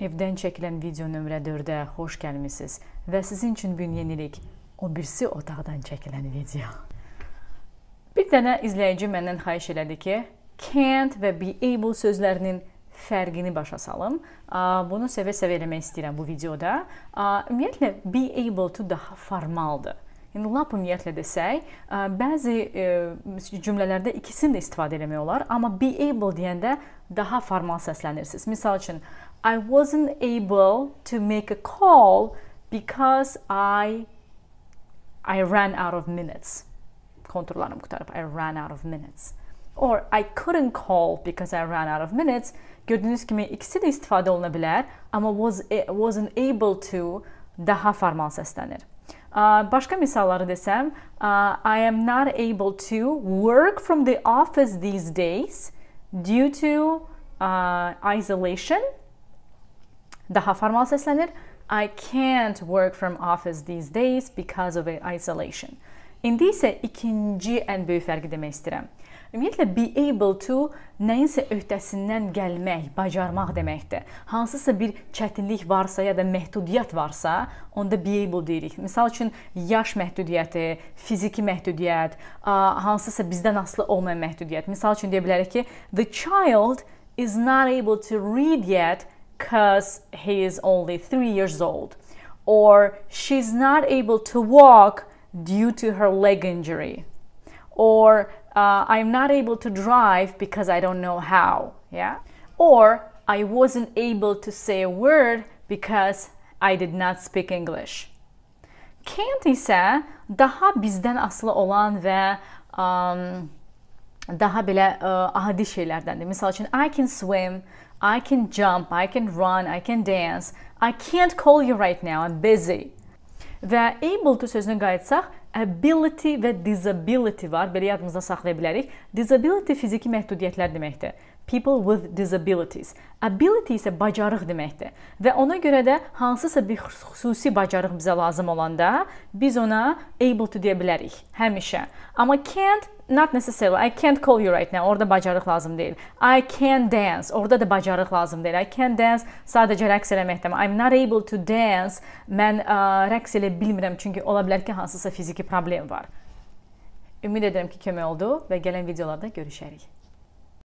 Evdən çəkilən video nömrə 4-də xoş gəlmisiniz və sizin üçün bir yenilik. O birisi otaqdan çəkilən video. Bir dənə izləyici məndən xahiş elədi ki, can't və be able sözlərinin fərqini başa salım. Bunu sevə-sevə eləmək istəyirəm bu videoda. Ümumiyyətlə be able to daha formaldır. Yəni lap ümumiyyətlə desək, bəzi e, cümlələrdə ikisini də istifadə eləmək olar, amma be able deyəndə daha formal səslənirsiniz. Məsəl üçün, I wasn't able to make a call because I I ran out of minutes. Kontrollarım kurtarıp I ran out of minutes. Or I couldn't call because I ran out of minutes. Gördüğünüz kimi ikisi de istifade olunabilir ama was, wasn't able to daha formal səslənir. Başqa misalları desəm, I am not able to work from the office these days due to uh, isolation daha formal seslenir. I can't work from office these days because of isolation. İndi isə ikinci ən böyük fərqi demək istəyirəm. Ümumiyyətlə be able to nəyinsə öhdəsindən gəlmək, bacarmaq deməkdir. Hansısa bir çətinlik varsa ya da məhdudiyyət varsa, onda be able deyirik. Məsəl üçün yaş məhdudiyyəti, fiziki məhdudiyyət, hansısa bizdən asılı olmayan məhdudiyyət. Məsəl üçün deyə bilərik ki, the child is not able to read yet because he is only three years old, or she's not able to walk due to her leg injury, or uh, I'm not able to drive because I don't know how, yeah, or I wasn't able to say a word because I did not speak English. Can't ise daha bizden aslı olan ve um, daha belə ə, e, adi şeylərdəndir. Məsəl üçün I can swim, I can jump, I can run, I can dance. I can't call you right now. I'm busy. Və able to sözünə qayıtsaq, ability və disability var. Belə yadımızda saxlaya bilərik. Disability fiziki məhdudiyyətlər deməkdir. People with disabilities. Ability isə bacarıq deməkdir. Və ona görə də hansısa bir xüsusi bacarıq bizə lazım olanda biz ona able to deyə bilərik həmişə. Amma can't not necessarily. I can't call you right now. Orda bacarıq lazım deyil. I can dance. Orda da bacarıq lazım deyil. I can dance sadəcə rəqs eləməkdir. I'm not able to dance. Mən ə, rəqs elə bilmirəm çünki ola bilər ki, hansısa fiziki ki problem var. Ümid edirəm ki, kömək oldu və gələn videolarda görüşərik.